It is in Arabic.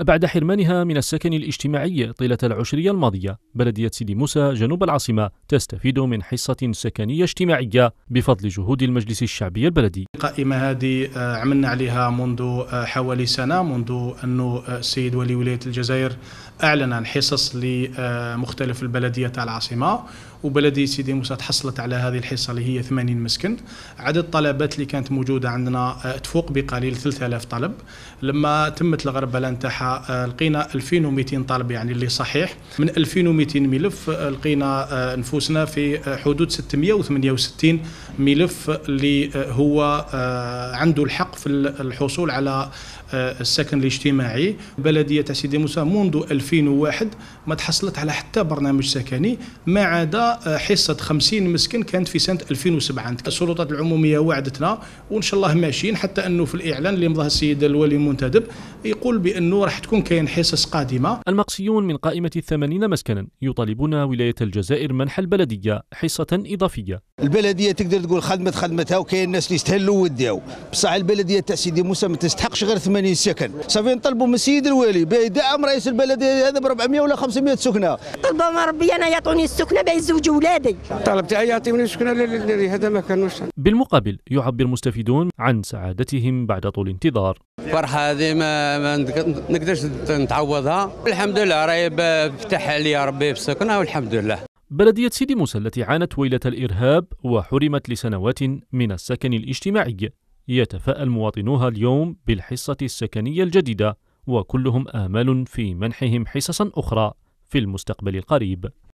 بعد حرمانها من السكن الاجتماعي طيلة العشرية الماضية بلدية سيدي موسى جنوب العاصمة تستفيد من حصة سكنية اجتماعية بفضل جهود المجلس الشعبي البلدي القائمة هذه آه، عملنا عليها منذ آه، حوالي سنة منذ أن آه، السيد ولي ولاية الجزائر أعلن عن حصص لمختلف البلدية العاصمة وبلدية سيدي موسى تحصلت على هذه الحصة اللي هي 80 مسكن عدد الطلبات اللي كانت موجودة عندنا تفوق بقليل 3000 طلب لما تمت الغربلة نتاعها الصحه آه، لقينا 2200 طالب يعني اللي صحيح من 2200 ملف آه، لقينا آه، نفوسنا في حدود 668 ملف اللي هو عنده الحق في الحصول على السكن الاجتماعي بلدية سيدي موسى منذ 2001 ما تحصلت على حتى برنامج سكني ما عدا حصة 50 مسكن كانت في سنة 2007 السلطات العمومية وعدتنا وإن شاء الله ماشيين حتى أنه في الإعلان اللي مضاه السيد الولي المنتدب يقول بأنه راح تكون كاين حصص قادمه المقصيون من قائمه الثمانين مسكنا يطالبون ولايه الجزائر منح البلديه حصه اضافيه البلديه تقدر تقول خدمت خدمتها وكاين الناس اللي يستهلوا وداو بصح البلديه تاع سيدي موسى ما تستحقش غير 80 سكن صافي نطلبوا من السيد الوالي بدعم رئيس البلديه هذا ب 400 ولا 500 سكنه طلبوا من ربي انا يعطوني السكنه يزوج ولادي طلب تاعي يعطيني السكنه هذا ما كانوش بالمقابل يعبر المستفيدون عن سعادتهم بعد طول انتظار الفرحه هذه ما, ما نقدرش نتعوضها الحمد لله راهي فتح لي ربي في سكنها والحمد لله بلدية سيدي موسى التي عانت ويلة الإرهاب وحرمت لسنوات من السكن الاجتماعي يتفاءل مواطنوها اليوم بالحصة السكنية الجديدة وكلهم آمال في منحهم حصصا أخرى في المستقبل القريب